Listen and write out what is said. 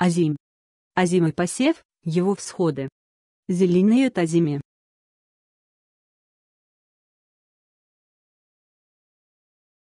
Азим. Азимый посев, его всходы. Зеленеют азими.